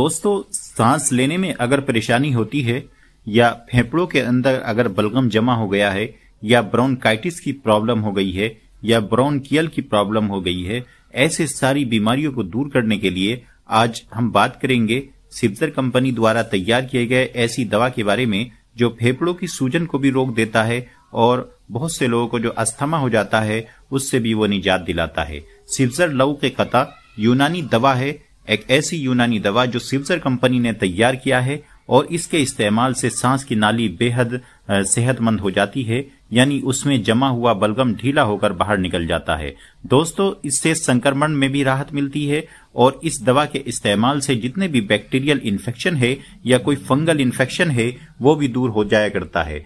दोस्तों सांस लेने में अगर परेशानी होती है या फेफड़ों के अंदर अगर बलगम जमा हो गया है या ब्रोनकाइटिस की प्रॉब्लम हो गई है या ब्रोनकियल की प्रॉब्लम हो गई है ऐसे सारी बीमारियों को दूर करने के लिए आज हम बात करेंगे सिप्जर कंपनी द्वारा तैयार किए गए ऐसी दवा के बारे में जो फेफड़ों की सूजन को भी रोक देता है और बहुत से लोगों को जो अस्थमा हो जाता है उससे भी वो निजात दिलाता है सिब्जर लव के कथा यूनानी दवा है एक ऐसी यूनानी दवा जो सिवजर कंपनी ने तैयार किया है और इसके इस्तेमाल से सांस की नाली बेहद सेहतमंद हो जाती है यानी उसमें जमा हुआ बलगम ढीला होकर बाहर निकल जाता है दोस्तों इससे संक्रमण में भी राहत मिलती है और इस दवा के इस्तेमाल से जितने भी बैक्टीरियल इन्फेक्शन है या कोई फंगल इन्फेक्शन है वो भी दूर हो जाया करता है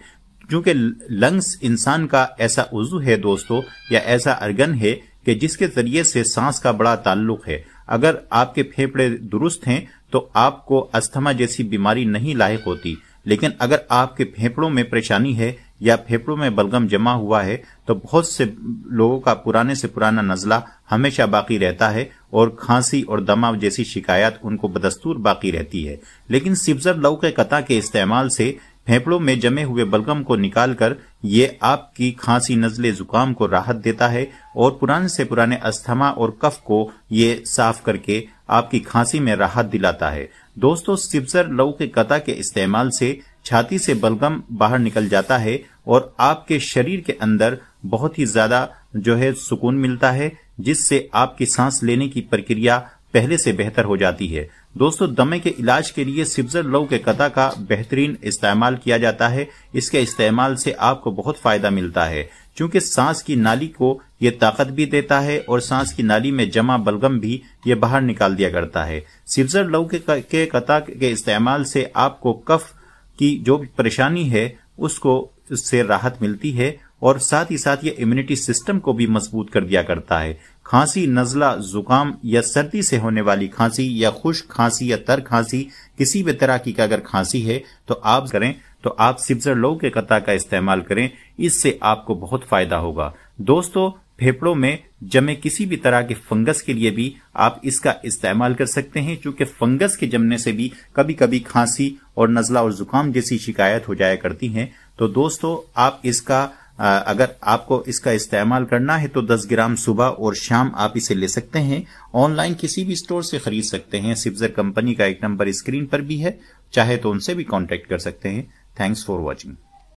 क्योंकि लंग्स इंसान का ऐसा उजू है दोस्तों या ऐसा अर्गन है कि जिसके जरिए से सांस का बड़ा ताल्लुक है अगर आपके फेफड़े दुरुस्त हैं तो आपको अस्थमा जैसी बीमारी नहीं लायक होती लेकिन अगर आपके फेफड़ों में परेशानी है या फेफड़ों में बलगम जमा हुआ है तो बहुत से लोगों का पुराने से पुराना नज़ला हमेशा बाकी रहता है और खांसी और दमा जैसी शिकायत उनको बदस्तूर बाकी रहती है लेकिन सिब्जर लव के कता के इस्तेमाल से फेफड़ों में जमे हुए बलगम को निकालकर ये आपकी खांसी नजले जुकाम को राहत देता है और पुराने से पुराने अस्थमा और कफ को ये साफ करके आपकी खांसी में राहत दिलाता है दोस्तों सिब्जर लौ के कता के इस्तेमाल से छाती से बलगम बाहर निकल जाता है और आपके शरीर के अंदर बहुत ही ज्यादा जो है सुकून मिलता है जिससे आपकी सांस लेने की प्रक्रिया पहले से बेहतर हो जाती है दोस्तों दमे के इलाज के लिए सिब्जर लव के कथा का बेहतरीन इस्तेमाल किया जाता है इसके इस्तेमाल से आपको बहुत फायदा मिलता है क्योंकि सांस की नाली को ये ताकत भी देता है और सांस की नाली में जमा बलगम भी ये बाहर निकाल दिया करता है सिब्जर लव के, कथा के इस्तेमाल से आपको कफ की जो परेशानी है उसको उससे राहत मिलती है और साथ ही साथ ये इम्यूनिटी सिस्टम को भी मजबूत कर दिया करता है खांसी नजला जुकाम या सर्दी से होने वाली खांसी या खुश खांसी या तर खांसी किसी भी तरह की अगर खांसी है तो आप करें तो आप सिब्जर लो के कता का इस्तेमाल करें इससे आपको बहुत फायदा होगा दोस्तों फेफड़ों में जमे किसी भी तरह के फंगस के लिए भी आप इसका इस्तेमाल कर सकते हैं क्योंकि फंगस के जमने से भी कभी कभी खांसी और नजला और जुकाम जैसी शिकायत हो जाया करती है तो दोस्तों आप इसका अगर आपको इसका इस्तेमाल करना है तो 10 ग्राम सुबह और शाम आप इसे ले सकते हैं ऑनलाइन किसी भी स्टोर से खरीद सकते हैं सिप्जर कंपनी का एक नंबर स्क्रीन पर भी है चाहे तो उनसे भी कॉन्टेक्ट कर सकते हैं थैंक्स फॉर वॉचिंग